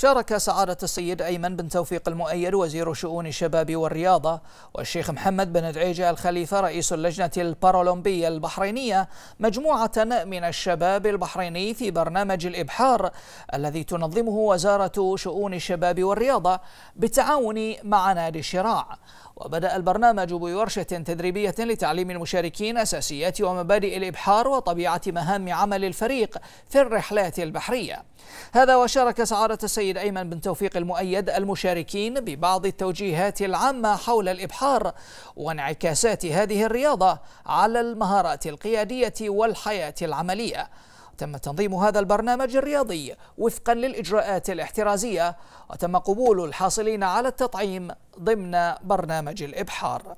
شارك سعادة السيد أيمن بن توفيق المؤيد وزير شؤون الشباب والرياضة والشيخ محمد بن دعيجة الخليفة رئيس اللجنة البارالمبية البحرينية مجموعة من الشباب البحريني في برنامج الإبحار الذي تنظمه وزارة شؤون الشباب والرياضة بالتعاون مع نادي الشراع وبدأ البرنامج بورشة تدريبية لتعليم المشاركين أساسيات ومبادئ الإبحار وطبيعة مهام عمل الفريق في الرحلات البحرية هذا وشارك سعادة السيد السيد أيمن بن توفيق المؤيد المشاركين ببعض التوجيهات العامة حول الإبحار وانعكاسات هذه الرياضة على المهارات القيادية والحياة العملية تم تنظيم هذا البرنامج الرياضي وفقا للإجراءات الاحترازية وتم قبول الحاصلين على التطعيم ضمن برنامج الإبحار